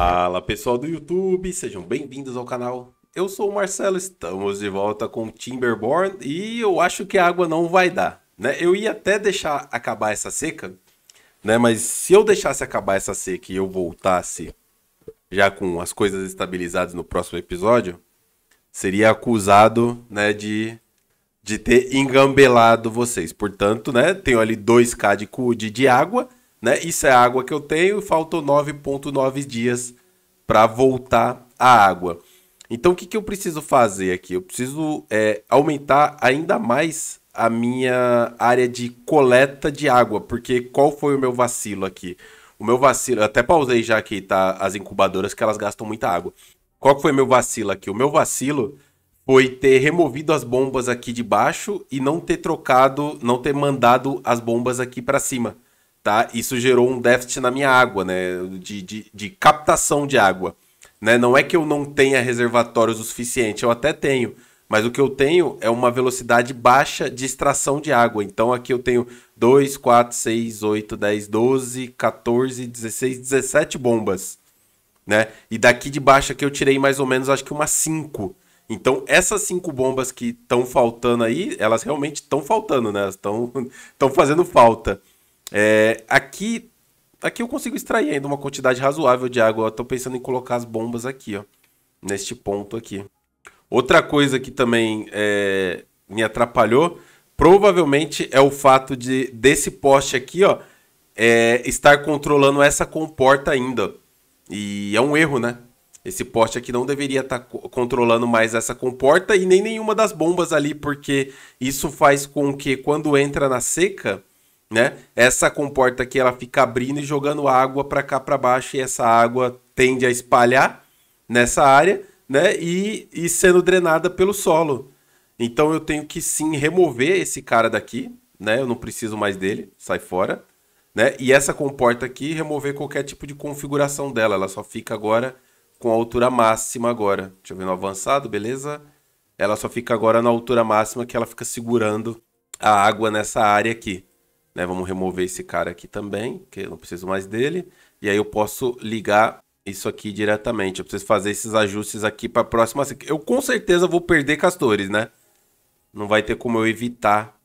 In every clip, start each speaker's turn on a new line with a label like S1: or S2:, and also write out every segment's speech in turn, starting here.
S1: Fala pessoal do YouTube, sejam bem-vindos ao canal. Eu sou o Marcelo, estamos de volta com Timberborn e eu acho que a água não vai dar, né? Eu ia até deixar acabar essa seca, né? Mas se eu deixasse acabar essa seca e eu voltasse já com as coisas estabilizadas no próximo episódio, seria acusado, né, de de ter engambelado vocês. Portanto, né, tenho ali 2k de, de, de água né? Isso é a água que eu tenho, faltou 9.9 dias para voltar a água. Então o que, que eu preciso fazer aqui? Eu preciso é, aumentar ainda mais a minha área de coleta de água, porque qual foi o meu vacilo aqui? O meu vacilo, até pausei já aqui, tá? As incubadoras que elas gastam muita água. Qual foi meu vacilo aqui? O meu vacilo foi ter removido as bombas aqui de baixo e não ter trocado, não ter mandado as bombas aqui para cima tá? Isso gerou um déficit na minha água, né? De, de, de captação de água. Né? Não é que eu não tenha reservatórios o suficiente, eu até tenho. Mas o que eu tenho é uma velocidade baixa de extração de água. Então aqui eu tenho 2, 4, 6, 8, 10, 12, 14, 16, 17 bombas. Né? E daqui de baixo aqui eu tirei mais ou menos acho que umas 5. Então, essas 5 bombas que estão faltando aí, elas realmente estão faltando, né? Estão fazendo falta. É, aqui, aqui eu consigo extrair ainda uma quantidade razoável de água. Estou pensando em colocar as bombas aqui, ó, neste ponto aqui. Outra coisa que também é, me atrapalhou, provavelmente é o fato de desse poste aqui, ó, é, estar controlando essa comporta ainda. E é um erro, né? Esse poste aqui não deveria estar tá controlando mais essa comporta e nem nenhuma das bombas ali, porque isso faz com que quando entra na seca, né? Essa comporta aqui ela fica abrindo e jogando água para cá para baixo e essa água tende a espalhar nessa área, né? E, e sendo drenada pelo solo. Então eu tenho que sim remover esse cara daqui, né? Eu não preciso mais dele, sai fora, né? E essa comporta aqui remover qualquer tipo de configuração dela, ela só fica agora com a altura máxima agora. Deixa eu ver no avançado, beleza? Ela só fica agora na altura máxima que ela fica segurando a água nessa área aqui né? Vamos remover esse cara aqui também, que eu não preciso mais dele. E aí eu posso ligar isso aqui diretamente. Eu preciso fazer esses ajustes aqui para a próxima. Eu com certeza vou perder castores, né? Não vai ter como eu evitar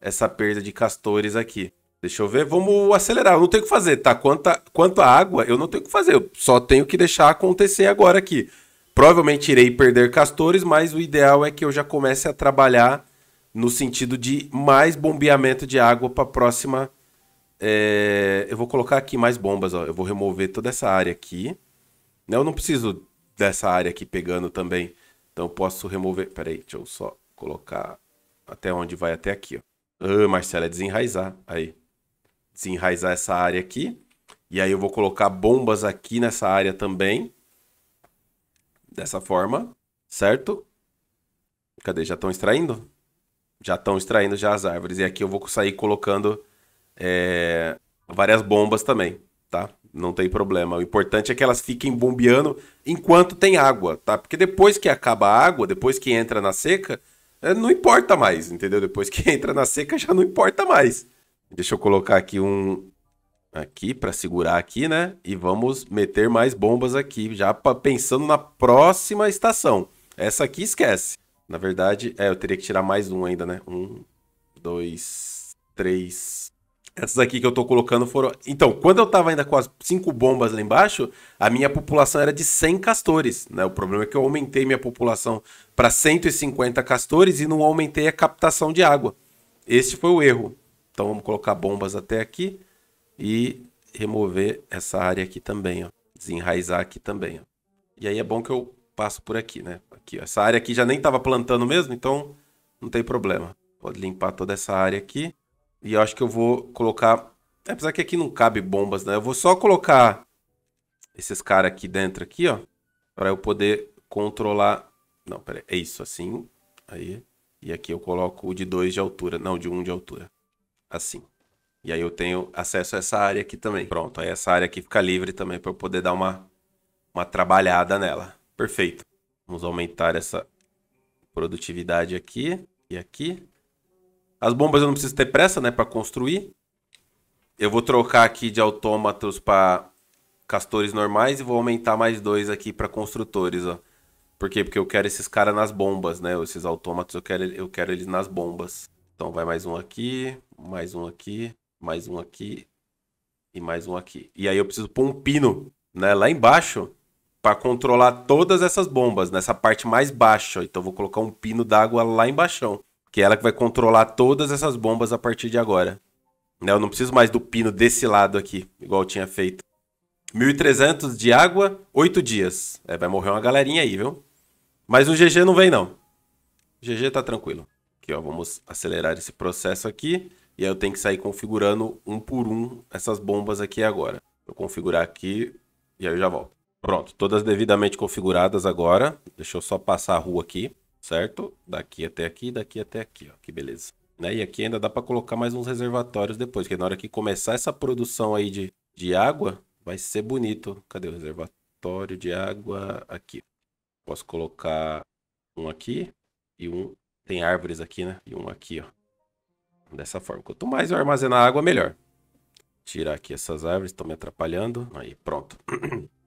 S1: essa perda de castores aqui. Deixa eu ver, vamos acelerar. Eu não tenho o que fazer, tá? Quanto a, quanto a água, eu não tenho o que fazer. Eu só tenho que deixar acontecer agora aqui. Provavelmente irei perder castores, mas o ideal é que eu já comece a trabalhar no sentido de mais bombeamento de água para a próxima. É, eu vou colocar aqui mais bombas, ó. Eu vou remover toda essa área aqui. Né? Eu não preciso dessa área aqui pegando também. Então eu posso remover. Peraí, deixa eu só colocar até onde vai até aqui, ó. Ah, Marcelo, é desenraizar. Aí. Desenraizar essa área aqui. E aí eu vou colocar bombas aqui nessa área também. Dessa forma, certo? Cadê? Já estão extraindo? já estão extraindo já as árvores. E aqui eu vou sair colocando é, várias bombas também, tá? Não tem problema. O importante é que elas fiquem bombeando enquanto tem água, tá? Porque depois que acaba a água, depois que entra na seca, é, não importa mais, entendeu? Depois que entra na seca, já não importa mais. Deixa eu colocar aqui um aqui para segurar aqui, né? E vamos meter mais bombas aqui, já pensando na próxima estação. Essa aqui esquece. Na verdade, é, eu teria que tirar mais um ainda, né? Um, dois, três. Essas aqui que eu tô colocando foram. Então, quando eu tava ainda com as cinco bombas lá embaixo, a minha população era de 100 castores, né? O problema é que eu aumentei minha população para 150 castores e não aumentei a captação de água. Este foi o erro. Então, vamos colocar bombas até aqui e remover essa área aqui também, ó. Desenraizar aqui também, ó. E aí é bom que eu passo por aqui, né? Aqui, ó. Essa área aqui já nem estava plantando mesmo, então não tem problema. Pode limpar toda essa área aqui. E eu acho que eu vou colocar... Apesar que aqui não cabe bombas, né? Eu vou só colocar esses caras aqui dentro aqui, ó. Pra eu poder controlar... Não, peraí. É isso, assim. Aí. E aqui eu coloco o de 2 de altura. Não, de 1 um de altura. Assim. E aí eu tenho acesso a essa área aqui também. Pronto, aí essa área aqui fica livre também para eu poder dar uma, uma trabalhada nela. Perfeito. Vamos aumentar essa produtividade aqui e aqui. As bombas eu não preciso ter pressa, né, para construir. Eu vou trocar aqui de autômatos para castores normais e vou aumentar mais dois aqui para construtores, ó. Por quê? Porque eu quero esses caras nas bombas, né? Esses autômatos eu quero, eu quero eles nas bombas. Então vai mais um aqui, mais um aqui, mais um aqui e mais um aqui. E aí eu preciso pôr um pino, né? Lá embaixo para controlar todas essas bombas nessa parte mais baixa. Então vou colocar um pino d'água lá embaixo, que é ela que vai controlar todas essas bombas a partir de agora. Né, eu não preciso mais do pino desse lado aqui, igual eu tinha feito. 1.300 de água, 8 dias. É, vai morrer uma galerinha aí, viu? Mas o GG não vem, não. O GG tá tranquilo. Aqui, ó, vamos acelerar esse processo aqui. E aí eu tenho que sair configurando um por um essas bombas aqui agora. Vou configurar aqui e aí eu já volto. Pronto, todas devidamente configuradas agora. Deixa eu só passar a rua aqui, certo? Daqui até aqui, daqui até aqui, ó. Que beleza. Né? E aqui ainda dá para colocar mais uns reservatórios depois, porque na hora que começar essa produção aí de, de água, vai ser bonito. Cadê o reservatório de água? Aqui. Posso colocar um aqui e um... Tem árvores aqui, né? E um aqui, ó. Dessa forma. Quanto mais eu armazenar água, melhor. Tirar aqui essas árvores, estão me atrapalhando. Aí, pronto.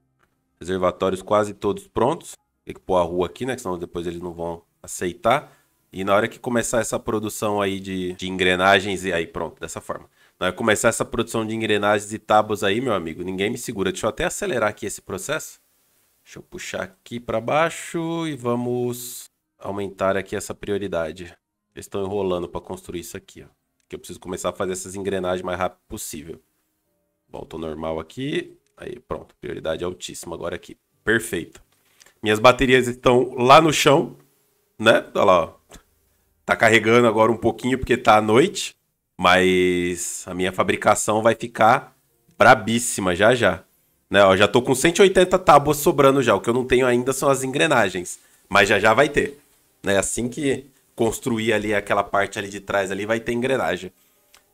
S1: reservatórios quase todos prontos. Tem que pôr a rua aqui, né? Que senão depois eles não vão aceitar. E na hora que começar essa produção aí de, de engrenagens, e aí pronto, dessa forma. Na hora que começar essa produção de engrenagens e tábuas aí, meu amigo, ninguém me segura. Deixa eu até acelerar aqui esse processo. Deixa eu puxar aqui para baixo e vamos aumentar aqui essa prioridade. Eles estão enrolando para construir isso aqui, ó. Que eu preciso começar a fazer essas engrenagens o mais rápido possível. Volto ao normal aqui. Aí, pronto. Prioridade altíssima agora aqui. Perfeito. Minhas baterias estão lá no chão, né? Olha lá, ó. Tá carregando agora um pouquinho porque tá à noite, mas a minha fabricação vai ficar brabíssima já já. Né, ó, já tô com 180 tábuas sobrando já. O que eu não tenho ainda são as engrenagens, mas já já vai ter. Né? Assim que construir ali aquela parte ali de trás ali vai ter engrenagem.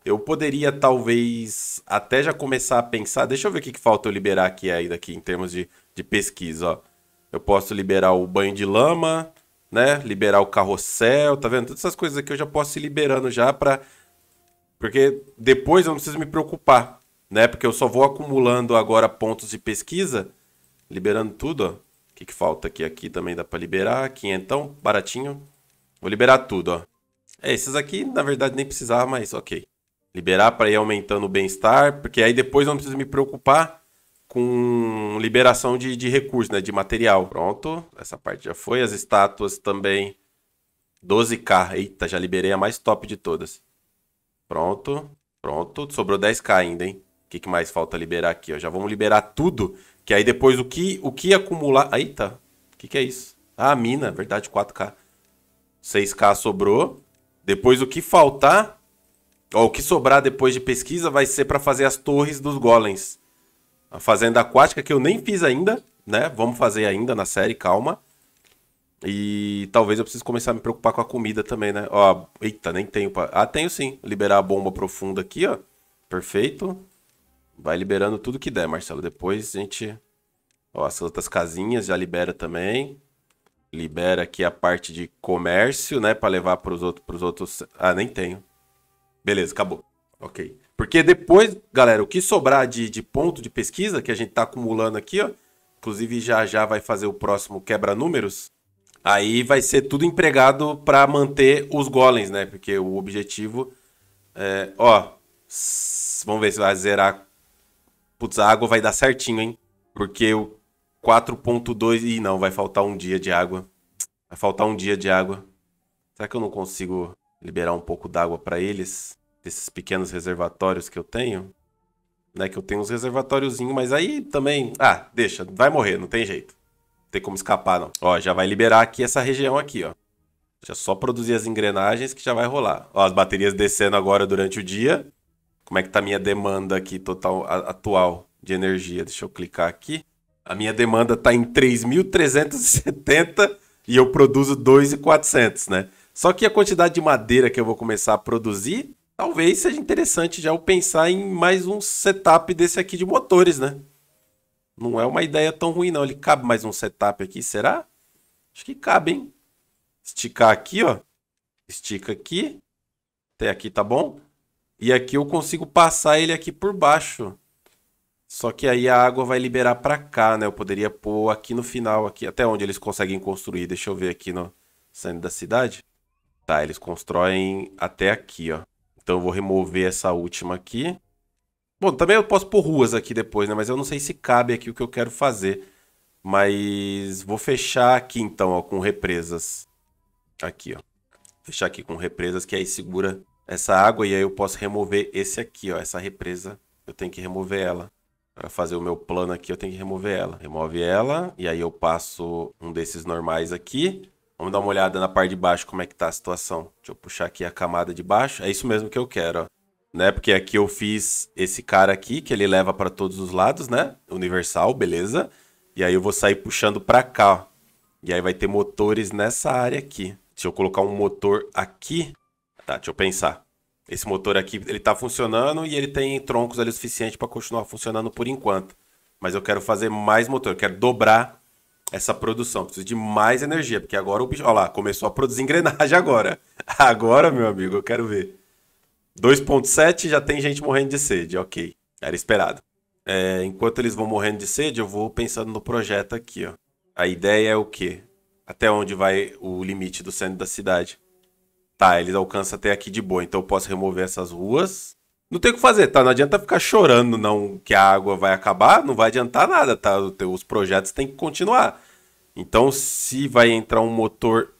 S1: Eu poderia talvez até já começar a pensar. Deixa eu ver o que, que falta eu liberar aqui ainda aqui em termos de, de pesquisa. Ó. Eu posso liberar o banho de lama, né? Liberar o carrossel, tá vendo? Todas essas coisas aqui eu já posso ir liberando já para porque depois eu não preciso me preocupar, né? Porque eu só vou acumulando agora pontos de pesquisa, liberando tudo, ó. O que, que falta aqui? Aqui também dá para liberar, aqui então, baratinho. Vou liberar tudo, ó. É, esses aqui, na verdade, nem precisava, mas ok. Liberar para ir aumentando o bem-estar, porque aí depois eu não preciso me preocupar com liberação de, de recursos, né? De material. Pronto, essa parte já foi. As estátuas também. 12k. Eita, já liberei a mais top de todas. Pronto, pronto. Sobrou 10k ainda, hein? O que, que mais falta liberar aqui? Ó? Já vamos liberar tudo. Que aí depois o que, o que acumular... Eita, o que, que é isso? Ah, mina, verdade, 4k. 6k sobrou. Depois o que faltar Ó, o que sobrar depois de pesquisa vai ser para fazer as torres dos golems. A fazenda aquática que eu nem fiz ainda, né? Vamos fazer ainda na série, calma. E talvez eu precise começar a me preocupar com a comida também, né? Ó, eita, nem tenho pra... Ah, tenho sim. Liberar a bomba profunda aqui, ó. Perfeito. Vai liberando tudo que der, Marcelo. Depois a gente... Ó, as outras casinhas já libera também. Libera aqui a parte de comércio, né? Pra levar pros outros... Pros outros... Ah, nem tenho. Beleza, acabou. Ok. Porque depois, galera, o que sobrar de, de ponto de pesquisa que a gente tá acumulando aqui, ó. Inclusive, já já vai fazer o próximo quebra-números. Aí vai ser tudo empregado para manter os golems, né? Porque o objetivo é. Ó. Vamos ver se vai zerar. Putz, a água vai dar certinho, hein? Porque o 4.2. e não, vai faltar um dia de água. Vai faltar um dia de água. Será que eu não consigo liberar um pouco d'água para eles, desses pequenos reservatórios que eu tenho. Né, que eu tenho uns reservatóriozinhos, mas aí também. Ah, deixa, vai morrer, não tem jeito. Não tem como escapar, não. Ó, já vai liberar aqui essa região aqui, ó. Já só produzir as engrenagens que já vai rolar. Ó, as baterias descendo agora durante o dia. Como é que tá a minha demanda aqui total a, atual de energia? Deixa eu clicar aqui. A minha demanda tá em 3.370 e eu produzo 2.400, né? Só que a quantidade de madeira que eu vou começar a produzir, talvez seja interessante já eu pensar em mais um setup desse aqui de motores, né? Não é uma ideia tão ruim, não. Ele cabe mais um setup aqui, será? Acho que cabe, hein? Esticar aqui, ó. Estica aqui. Até aqui tá bom. E aqui eu consigo passar ele aqui por baixo. Só que aí a água vai liberar para cá, né? Eu poderia pôr aqui no final, aqui até onde eles conseguem construir. Deixa eu ver aqui no saindo da cidade. Tá, eles constroem até aqui, ó. Então eu vou remover essa última aqui. Bom, também eu posso pôr ruas aqui depois, né? Mas eu não sei se cabe aqui o que eu quero fazer. Mas vou fechar aqui então, ó, com represas. Aqui, ó. Fechar aqui com represas, que aí segura essa água e aí eu posso remover esse aqui, ó. Essa represa, eu tenho que remover ela. Para fazer o meu plano aqui, eu tenho que remover ela. Remove ela e aí eu passo um desses normais aqui. Vamos dar uma olhada na parte de baixo como é que tá a situação. Deixa eu puxar aqui a camada de baixo. É isso mesmo que eu quero, ó. Né? Porque aqui eu fiz esse cara aqui, que ele leva para todos os lados, né? Universal, beleza. E aí eu vou sair puxando para cá, ó. E aí vai ter motores nessa área aqui. Se eu colocar um motor aqui... Tá, deixa eu pensar. Esse motor aqui, ele tá funcionando e ele tem troncos ali o suficiente para continuar funcionando por enquanto. Mas eu quero fazer mais motor, eu quero dobrar essa produção. Precisa de mais energia, porque agora o bicho. Olha lá, começou a produzir engrenagem agora. Agora, meu amigo, eu quero ver. 2,7 já tem gente morrendo de sede, ok. Era esperado. É, enquanto eles vão morrendo de sede, eu vou pensando no projeto aqui, ó. A ideia é o quê? Até onde vai o limite do centro da cidade? Tá, eles alcançam até aqui de boa, então eu posso remover essas ruas. Não tem o que fazer, tá? Não adianta ficar chorando, não, que a água vai acabar, não vai adiantar nada, tá? Os projetos têm que continuar. Então, se vai entrar um motor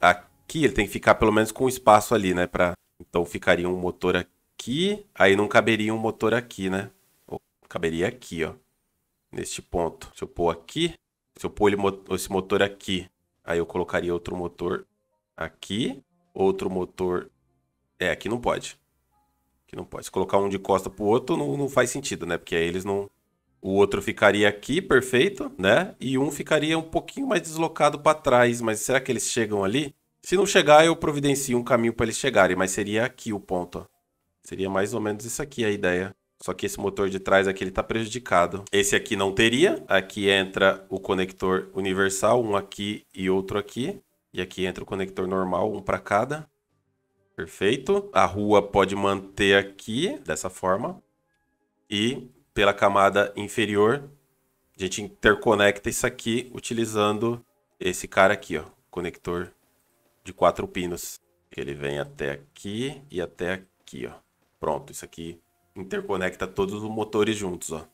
S1: aqui, ele tem que ficar pelo menos com um espaço ali, né? Pra... Então, ficaria um motor aqui, aí não caberia um motor aqui, né? Caberia aqui, ó. Neste ponto. Se eu pôr aqui, se eu pôr esse motor aqui, aí eu colocaria outro motor aqui, outro motor... É, aqui não pode. Que não pode. Se colocar um de costa pro outro, não, não faz sentido, né? Porque aí eles não. O outro ficaria aqui, perfeito, né? E um ficaria um pouquinho mais deslocado para trás. Mas será que eles chegam ali? Se não chegar, eu providencio um caminho para eles chegarem. Mas seria aqui o ponto, Seria mais ou menos isso aqui a ideia. Só que esse motor de trás aqui ele está prejudicado. Esse aqui não teria. Aqui entra o conector universal, um aqui e outro aqui. E aqui entra o conector normal, um para cada. Perfeito. A rua pode manter aqui, dessa forma. E pela camada inferior, a gente interconecta isso aqui utilizando esse cara aqui, ó. Conector de quatro pinos. Ele vem até aqui e até aqui, ó. Pronto, isso aqui interconecta todos os motores juntos, ó.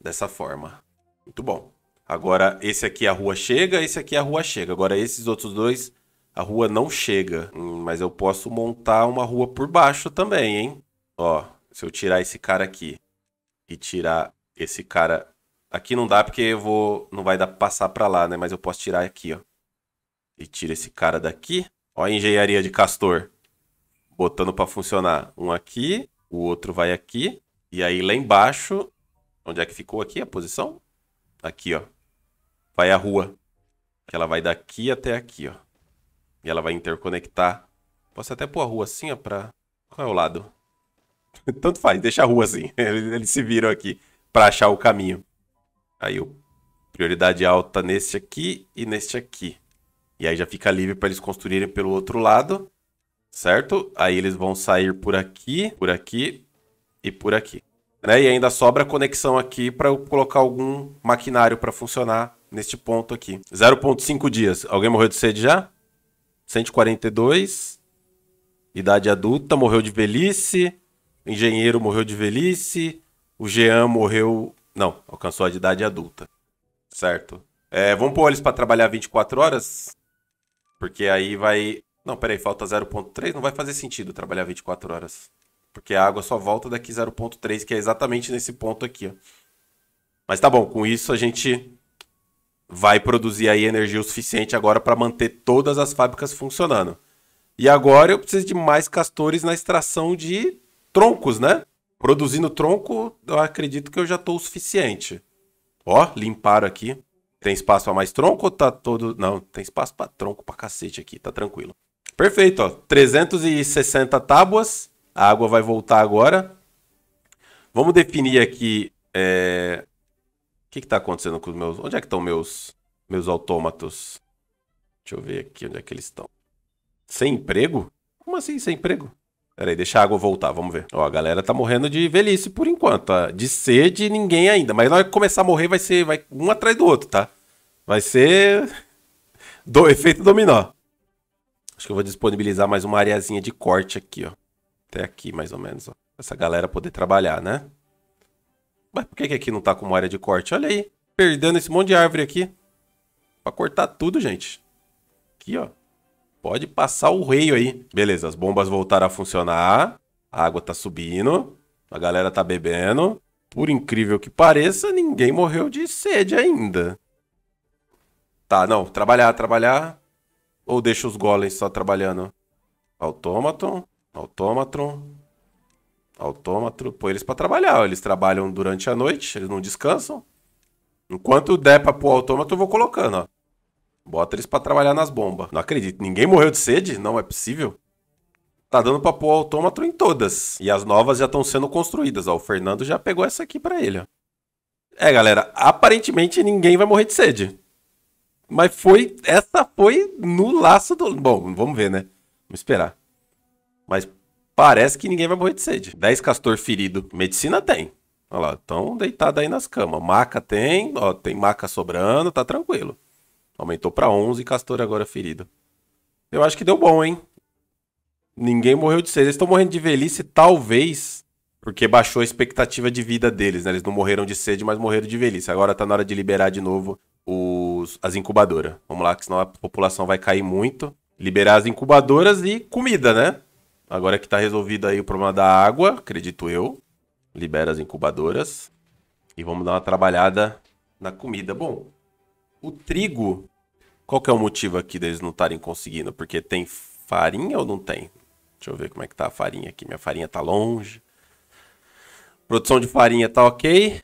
S1: Dessa forma. Muito bom. Agora, esse aqui é a rua chega, esse aqui é a rua chega. Agora, esses outros dois a rua não chega, hum, mas eu posso montar uma rua por baixo também, hein? Ó, se eu tirar esse cara aqui e tirar esse cara... Aqui não dá porque eu vou... não vai dar pra passar pra lá, né? Mas eu posso tirar aqui, ó. E tira esse cara daqui. Ó a engenharia de castor. Botando pra funcionar. Um aqui, o outro vai aqui. E aí lá embaixo... Onde é que ficou aqui a posição? Aqui, ó. Vai a rua. Que ela vai daqui até aqui, ó. E ela vai interconectar. Posso até pôr a rua assim, ó, pra... Qual é o lado? Tanto faz, deixa a rua assim. Eles se viram aqui para achar o caminho. Aí Prioridade alta neste aqui e neste aqui. E aí já fica livre para eles construírem pelo outro lado, certo? Aí eles vão sair por aqui, por aqui e por aqui. Né? E ainda sobra conexão aqui para eu colocar algum maquinário para funcionar neste ponto aqui. 0.5 dias. Alguém morreu de sede já? 142, idade adulta, morreu de velhice. O engenheiro morreu de velhice. O Jean morreu. Não, alcançou a idade adulta. Certo? É, vamos pôr eles para trabalhar 24 horas? Porque aí vai. Não, peraí, falta 0.3. Não vai fazer sentido trabalhar 24 horas. Porque a água só volta daqui 0.3, que é exatamente nesse ponto aqui. Ó. Mas tá bom, com isso a gente vai produzir aí energia o suficiente agora para manter todas as fábricas funcionando. E agora eu preciso de mais castores na extração de troncos, né? Produzindo tronco, eu acredito que eu já estou o suficiente. Ó, limparam aqui. Tem espaço para mais tronco ou tá todo... Não, tem espaço para tronco para cacete aqui, tá tranquilo. Perfeito, ó. 360 tábuas. A água vai voltar agora. Vamos definir aqui é, que está acontecendo com os meus... Onde é que estão meus, meus autômatos? Deixa eu ver aqui onde é que eles estão. Sem emprego? Como assim sem emprego? Pera aí, deixa a água voltar, vamos ver. Ó, a galera tá morrendo de velhice por enquanto, ó. De sede, ninguém ainda. Mas na hora que começar a morrer, vai ser vai um atrás do outro, tá? Vai ser... Do efeito dominó. Acho que eu vou disponibilizar mais uma areazinha de corte aqui, ó. Até aqui, mais ou menos, ó. Essa galera poder trabalhar, né? Mas por que, que aqui não tá uma área de corte? Olha aí, perdendo esse monte de árvore aqui. Pra cortar tudo, gente. Aqui, ó. Pode passar o rei aí. Beleza, as bombas voltaram a funcionar. A água tá subindo. A galera tá bebendo. Por incrível que pareça, ninguém morreu de sede ainda. Tá, não. Trabalhar, trabalhar. Ou deixa os golems só trabalhando? Automatron, Automatron. Autômato, põe eles para trabalhar. Eles trabalham durante a noite, eles não descansam. Enquanto der pra pôr autômato, eu vou colocando, ó. Bota eles para trabalhar nas bombas. Não acredito. Ninguém morreu de sede? Não é possível. Tá dando pra pôr autômato em todas. E as novas já estão sendo construídas, ó. O Fernando já pegou essa aqui para ele, ó. É, galera, aparentemente ninguém vai morrer de sede. Mas foi. Essa foi no laço do. Bom, vamos ver, né? Vamos esperar. Mas Parece que ninguém vai morrer de sede. 10 castor ferido. Medicina tem. Olha lá, estão deitados aí nas camas. Maca tem, ó, tem maca sobrando, tá tranquilo. Aumentou para 11 castor agora ferido. Eu acho que deu bom, hein? Ninguém morreu de sede. Eles estão morrendo de velhice, talvez, porque baixou a expectativa de vida deles, né? Eles não morreram de sede, mas morreram de velhice. Agora tá na hora de liberar de novo os, as incubadoras. Vamos lá, que senão a população vai cair muito. Liberar as incubadoras e comida, né? Agora que tá resolvido aí o problema da água, acredito eu. Libera as incubadoras. E vamos dar uma trabalhada na comida. Bom, o trigo... Qual que é o motivo aqui deles não estarem conseguindo? Porque tem farinha ou não tem? Deixa eu ver como é que tá a farinha aqui. Minha farinha tá longe. Produção de farinha tá ok.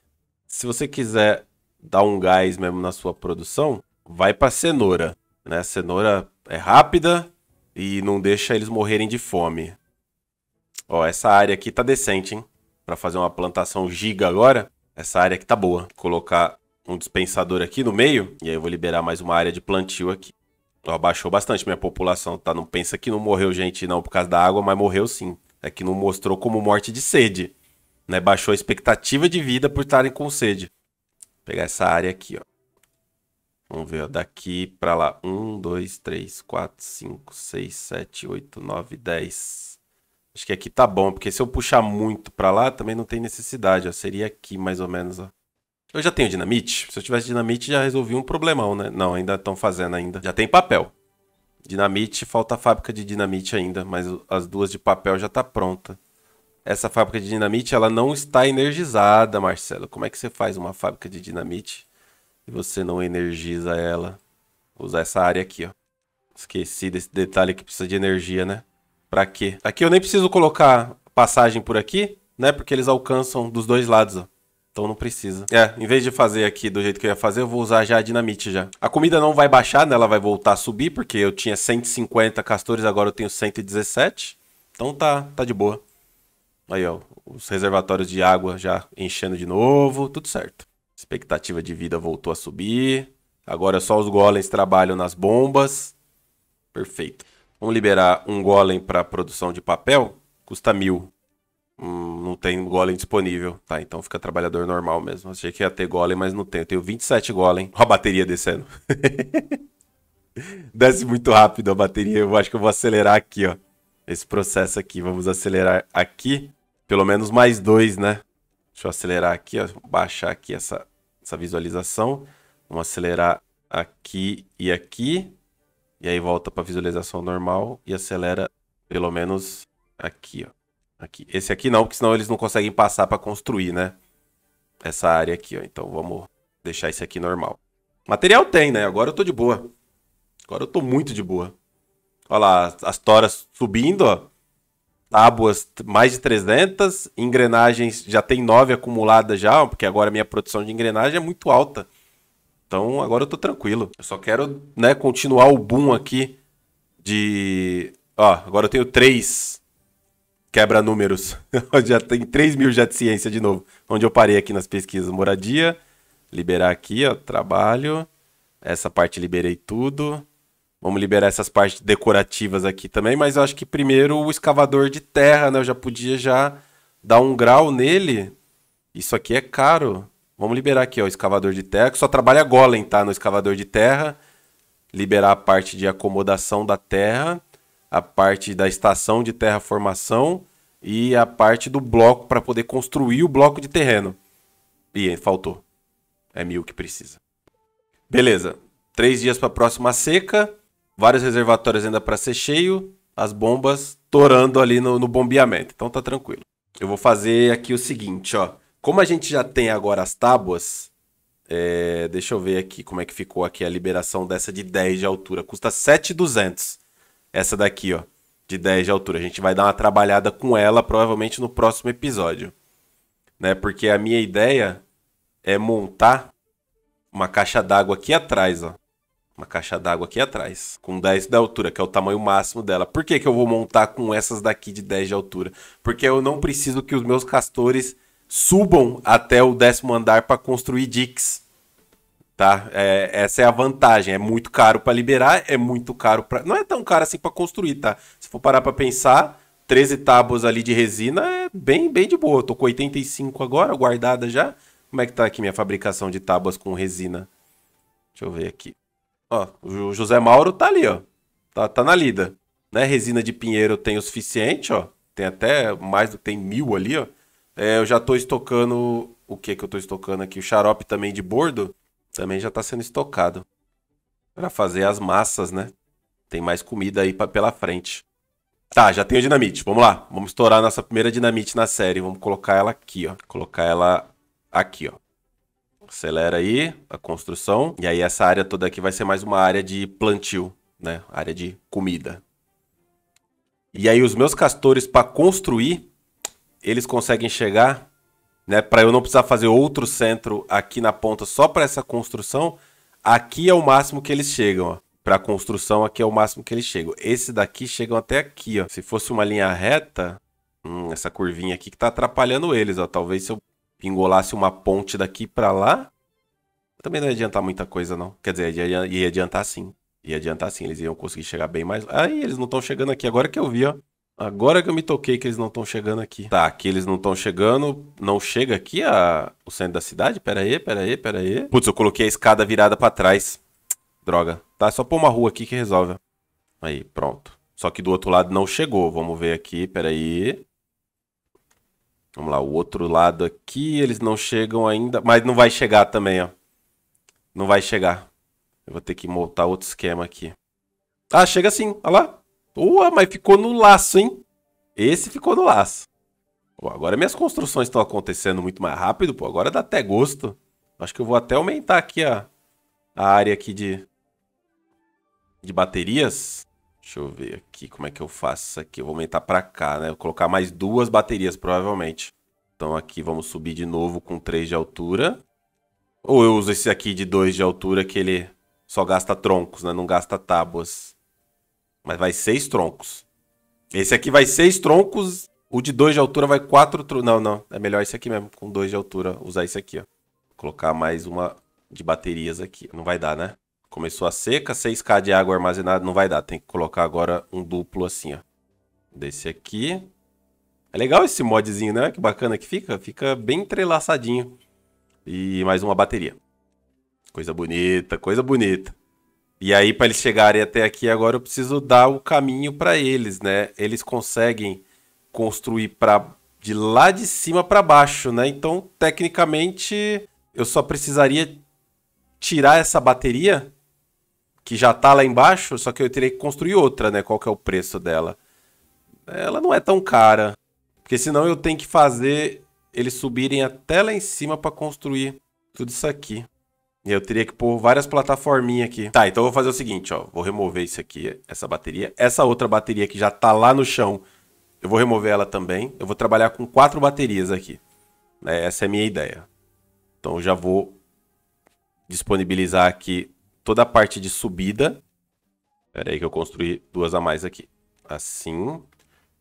S1: Se você quiser dar um gás mesmo na sua produção, vai para cenoura, né? Cenoura é rápida e não deixa eles morrerem de fome. Ó, essa área aqui tá decente, hein? Pra fazer uma plantação giga agora, essa área aqui tá boa. Vou colocar um dispensador aqui no meio, e aí eu vou liberar mais uma área de plantio aqui. Ó, baixou bastante minha população, tá? Não pensa que não morreu gente não por causa da água, mas morreu sim. É que não mostrou como morte de sede, né? Baixou a expectativa de vida por estarem com sede. Vou pegar essa área aqui, ó. Vamos ver, ó, daqui pra lá. 1, 2, 3, 4, 5, 6, 7, 8, 9, 10. Acho que aqui tá bom, porque se eu puxar muito pra lá, também não tem necessidade, ó. Seria aqui, mais ou menos, ó. Eu já tenho dinamite? Se eu tivesse dinamite, já resolvi um problemão, né? Não, ainda estão fazendo ainda. Já tem papel. Dinamite, falta a fábrica de dinamite ainda, mas as duas de papel já tá pronta. Essa fábrica de dinamite, ela não está energizada, Marcelo. Como é que você faz uma fábrica de dinamite e você não energiza ela? Vou usar essa área aqui, ó. Esqueci desse detalhe que precisa de energia, né? Pra quê? Aqui eu nem preciso colocar passagem por aqui, né? Porque eles alcançam dos dois lados, ó. Então não precisa. É, em vez de fazer aqui do jeito que eu ia fazer, eu vou usar já a dinamite já. A comida não vai baixar, né? Ela vai voltar a subir, porque eu tinha 150 castores, agora eu tenho 117. Então tá, tá de boa. Aí, ó, os reservatórios de água já enchendo de novo, tudo certo. Expectativa de vida voltou a subir. Agora só os golems trabalham nas bombas. Perfeito. Vamos liberar um golem para produção de papel. Custa mil. Hum, não tem golem disponível. Tá, então fica trabalhador normal mesmo. Achei que ia ter golem, mas não tem. Eu tenho 27 golem. Olha a bateria descendo. Desce muito rápido a bateria. Eu acho que eu vou acelerar aqui, ó. Esse processo aqui. Vamos acelerar aqui. Pelo menos mais dois, né? Deixa eu acelerar aqui, ó. baixar aqui essa, essa visualização. Vamos acelerar aqui e aqui. E aí volta para visualização normal e acelera pelo menos aqui, ó. Aqui. Esse aqui não, porque senão eles não conseguem passar para construir, né? Essa área aqui, ó. Então vamos deixar esse aqui normal. Material tem, né? Agora eu tô de boa. Agora eu tô muito de boa. Olha lá, as toras subindo, ó. Tábuas mais de 300. Engrenagens já tem 9 acumuladas já, porque agora a minha produção de engrenagem é muito alta. Então agora eu tô tranquilo. Eu só quero, né, continuar o boom aqui de. Ó, agora eu tenho três quebra-números. já tem 3 mil já de ciência de novo. Onde eu parei aqui nas pesquisas. Moradia. Liberar aqui, ó. Trabalho. Essa parte liberei tudo. Vamos liberar essas partes decorativas aqui também, mas eu acho que primeiro o escavador de terra, né? Eu já podia já dar um grau nele. Isso aqui é caro. Vamos liberar aqui, ó, o escavador de terra, que só trabalha golem, tá? No escavador de terra. Liberar a parte de acomodação da terra, a parte da estação de terraformação e a parte do bloco para poder construir o bloco de terreno. E faltou. É mil que precisa. Beleza. Três dias para a próxima seca. Vários reservatórios ainda para ser cheio. As bombas torando ali no, no bombeamento. Então tá tranquilo. Eu vou fazer aqui o seguinte, ó. Como a gente já tem agora as tábuas, é, deixa eu ver aqui como é que ficou aqui a liberação dessa de 10 de altura. Custa 7,200. Essa daqui, ó. De 10 de altura. A gente vai dar uma trabalhada com ela provavelmente no próximo episódio. Né? Porque a minha ideia é montar uma caixa d'água aqui atrás, ó. Uma caixa d'água aqui atrás. Com 10 de altura, que é o tamanho máximo dela. Por que, que eu vou montar com essas daqui de 10 de altura? Porque eu não preciso que os meus castores subam até o décimo andar para construir dicks. Tá? É, essa é a vantagem. É muito caro para liberar, é muito caro para. Não é tão caro assim para construir, tá? Se for parar para pensar, 13 tábuas ali de resina é bem, bem de boa. Eu tô com 85 agora, guardada já. Como é que tá aqui minha fabricação de tábuas com resina? Deixa eu ver aqui. Ó, o José Mauro tá ali, ó. Tá, tá na lida. Né? Resina de pinheiro tem o suficiente, ó. Tem até mais do que tem mil ali, ó. É, eu já tô estocando. O que que eu tô estocando aqui? O xarope também de bordo também já tá sendo estocado. para fazer as massas, né? Tem mais comida aí pra, pela frente. Tá, já tenho dinamite. Vamos lá. Vamos estourar nossa primeira dinamite na série. Vamos colocar ela aqui, ó. Colocar ela aqui, ó. Acelera aí a construção. E aí essa área toda aqui vai ser mais uma área de plantio, né? Área de comida. E aí os meus castores para construir, eles conseguem chegar, né, para eu não precisar fazer outro centro aqui na ponta só para essa construção, aqui é o máximo que eles chegam, Para construção aqui é o máximo que eles chegam. Esse daqui chegam até aqui, ó. Se fosse uma linha reta, hum, essa curvinha aqui que tá atrapalhando eles, ó. Talvez se eu pingolasse uma ponte daqui para lá, também não ia adiantar muita coisa, não. Quer dizer, ia, ia adiantar sim. Ia adiantar sim, eles iam conseguir chegar bem mais... Aí, eles não estão chegando aqui agora que eu vi, ó. Agora que eu me toquei que eles não estão chegando aqui. Tá, que eles não estão chegando. Não chega aqui a... o centro da cidade? Pera aí, pera aí, pera aí. Putz, eu coloquei a escada virada para trás. Droga. Tá, é só pôr uma rua aqui que resolve. Aí, pronto. Só que do outro lado não chegou. Vamos ver aqui, pera aí. Vamos lá, o outro lado aqui, eles não chegam ainda. Mas não vai chegar também, ó. Não vai chegar. Eu vou ter que montar outro esquema aqui. Ah, chega sim, olha lá. Ua, mas ficou no laço, hein? Esse ficou no laço. Pô, agora minhas construções estão acontecendo muito mais rápido, pô. Agora dá até gosto. Acho que eu vou até aumentar aqui a, a área aqui de, de baterias. Deixa eu ver aqui como é que eu faço isso aqui. Eu vou aumentar para cá, né? Vou colocar mais duas baterias, provavelmente. Então aqui vamos subir de novo com três de altura. Ou eu uso esse aqui de dois de altura que ele só gasta troncos, né? Não gasta tábuas. Mas vai seis troncos. Esse aqui vai seis troncos. O de dois de altura vai quatro troncos. Não, não. É melhor esse aqui mesmo. Com dois de altura. Usar esse aqui, ó. Colocar mais uma de baterias aqui. Não vai dar, né? Começou a seca. 6K de água armazenada. Não vai dar. Tem que colocar agora um duplo assim, ó. Desse aqui. É legal esse modzinho, né? Que bacana que fica. Fica bem entrelaçadinho. E mais uma bateria. Coisa bonita, coisa bonita. E aí, para eles chegarem até aqui agora, eu preciso dar o caminho para eles, né? Eles conseguem construir para de lá de cima para baixo, né? Então, tecnicamente, eu só precisaria tirar essa bateria que já tá lá embaixo, só que eu teria que construir outra, né? Qual que é o preço dela? Ela não é tão cara, porque senão eu tenho que fazer eles subirem até lá em cima para construir tudo isso aqui. Eu teria que pôr várias plataforminhas aqui. Tá, então eu vou fazer o seguinte, ó. Vou remover isso aqui, essa bateria. Essa outra bateria que já tá lá no chão, eu vou remover ela também. Eu vou trabalhar com quatro baterias aqui. né essa é a minha ideia. Então eu já vou disponibilizar aqui toda a parte de subida. Pera aí que eu construí duas a mais aqui. Assim.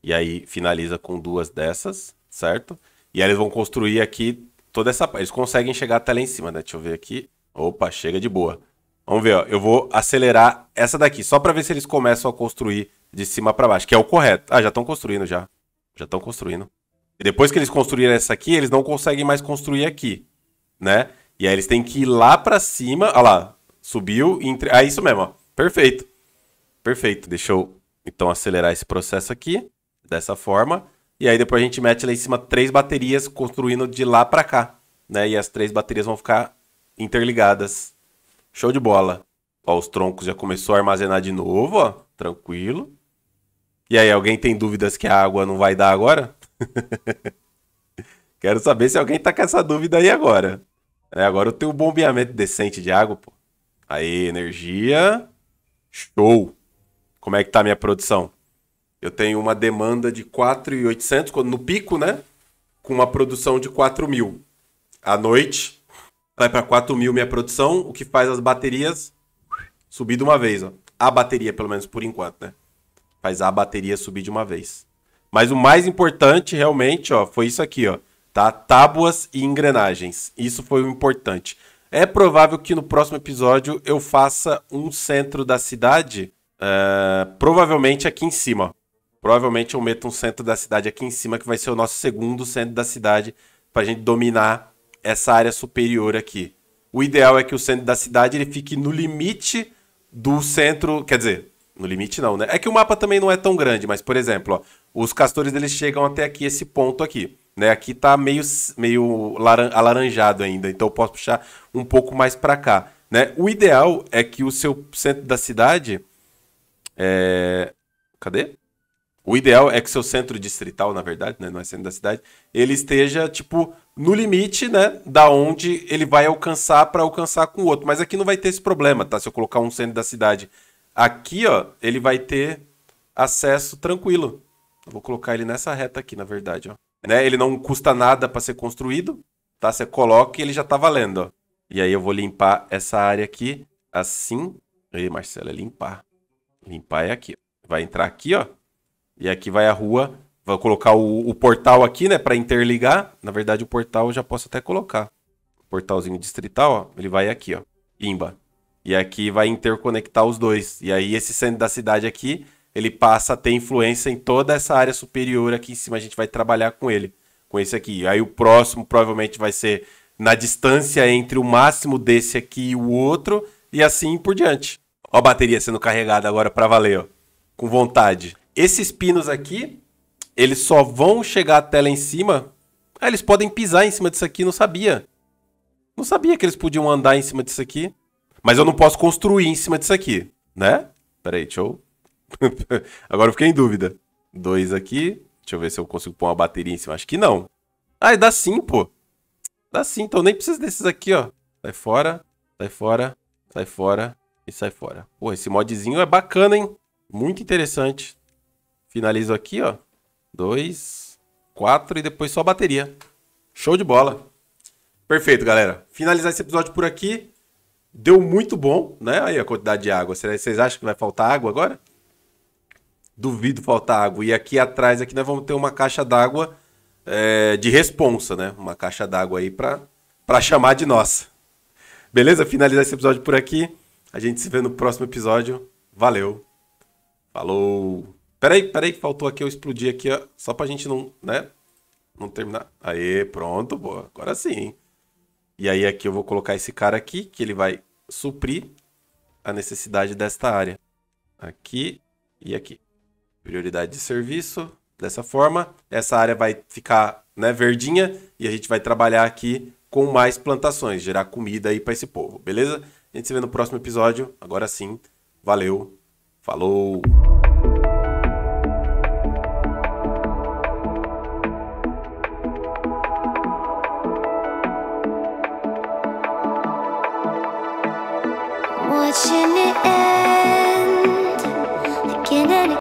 S1: E aí finaliza com duas dessas, certo? E aí eles vão construir aqui toda essa... parte Eles conseguem chegar até lá em cima, né? Deixa eu ver aqui. Opa, chega de boa. Vamos ver, ó. Eu vou acelerar essa daqui, só para ver se eles começam a construir de cima para baixo, que é o correto. Ah, já estão construindo já. Já estão construindo. E depois que eles construíram essa aqui, eles não conseguem mais construir aqui, né? E aí eles têm que ir lá para cima. Olha lá, subiu Entre... Ah, isso mesmo, ó. Perfeito. Perfeito. Deixa eu, então, acelerar esse processo aqui, dessa forma. E aí depois a gente mete lá em cima três baterias construindo de lá para cá, né? E as três baterias vão ficar interligadas. Show de bola. Ó, os troncos já começou a armazenar de novo, ó. Tranquilo. E aí, alguém tem dúvidas que a água não vai dar agora? Quero saber se alguém tá com essa dúvida aí agora. É, agora eu tenho um bombeamento decente de água, pô. Aí, energia. Show. Como é que tá a minha produção? Eu tenho uma demanda de 4.800 no pico, né? Com uma produção de 4.000. À noite, vai para 4 mil minha produção, o que faz as baterias subir de uma vez. Ó. A bateria, pelo menos por enquanto, né? Faz a bateria subir de uma vez. Mas o mais importante realmente, ó, foi isso aqui, ó, tá? Tábuas e engrenagens. Isso foi o importante. É provável que no próximo episódio eu faça um centro da cidade, uh, provavelmente aqui em cima. Provavelmente eu meto um centro da cidade aqui em cima, que vai ser o nosso segundo centro da cidade, para a gente dominar essa área superior aqui. O ideal é que o centro da cidade ele fique no limite do centro, quer dizer, no limite não, né? É que o mapa também não é tão grande, mas por exemplo, ó, os castores eles chegam até aqui esse ponto aqui, né? Aqui tá meio meio alaranjado ainda, então eu posso puxar um pouco mais para cá, né? O ideal é que o seu centro da cidade é... cadê? O ideal é que seu centro distrital, na verdade, né, não é centro da cidade, ele esteja tipo no limite, né, da onde ele vai alcançar para alcançar com o outro. Mas aqui não vai ter esse problema, tá? Se eu colocar um centro da cidade aqui, ó, ele vai ter acesso tranquilo. Eu vou colocar ele nessa reta aqui, na verdade, ó. Né? Ele não custa nada para ser construído, tá? Você coloca e ele já tá valendo, ó. E aí eu vou limpar essa área aqui, assim. aí, Marcelo, é limpar. Limpar é aqui. Vai entrar aqui, ó. E aqui vai a rua Vou colocar o, o portal aqui, né, para interligar. Na verdade, o portal eu já posso até colocar. Portalzinho distrital, ó, ele vai aqui, ó, imba. E aqui vai interconectar os dois. E aí esse centro da cidade aqui, ele passa a ter influência em toda essa área superior aqui em cima. A gente vai trabalhar com ele, com esse aqui. Aí o próximo provavelmente vai ser na distância entre o máximo desse aqui e o outro, e assim por diante. Ó a bateria sendo carregada agora para valer, ó. Com vontade. Esses pinos aqui, eles só vão chegar até lá em cima. Ah, eles podem pisar em cima disso aqui, não sabia. Não sabia que eles podiam andar em cima disso aqui. Mas eu não posso construir em cima disso aqui, né? Peraí, deixa eu... Agora eu fiquei em dúvida. Dois aqui. Deixa eu ver se eu consigo pôr uma bateria em cima. Acho que não. Ah, dá sim, pô. Dá sim, então nem precisa desses aqui, ó. Sai fora, sai fora, sai fora e sai fora. Pô, esse modzinho é bacana, hein? Muito interessante. Finalizo aqui, ó dois, quatro e depois só bateria. Show de bola. Perfeito, galera. Finalizar esse episódio por aqui. Deu muito bom, né? Aí a quantidade de água. Vocês acham que vai faltar água agora? Duvido faltar água. E aqui atrás, aqui nós vamos ter uma caixa d'água é, de responsa, né? Uma caixa d'água aí para chamar de nossa. Beleza? Finalizar esse episódio por aqui. A gente se vê no próximo episódio. Valeu. Falou. Peraí, peraí, que faltou aqui eu explodir aqui, ó, só pra gente não, né? Não terminar. Aê, pronto, boa. Agora sim. E aí aqui eu vou colocar esse cara aqui, que ele vai suprir a necessidade desta área. Aqui e aqui. Prioridade de serviço, dessa forma. Essa área vai ficar né, verdinha e a gente vai trabalhar aqui com mais plantações, gerar comida aí para esse povo, beleza? A gente se vê no próximo episódio. Agora sim, valeu, falou!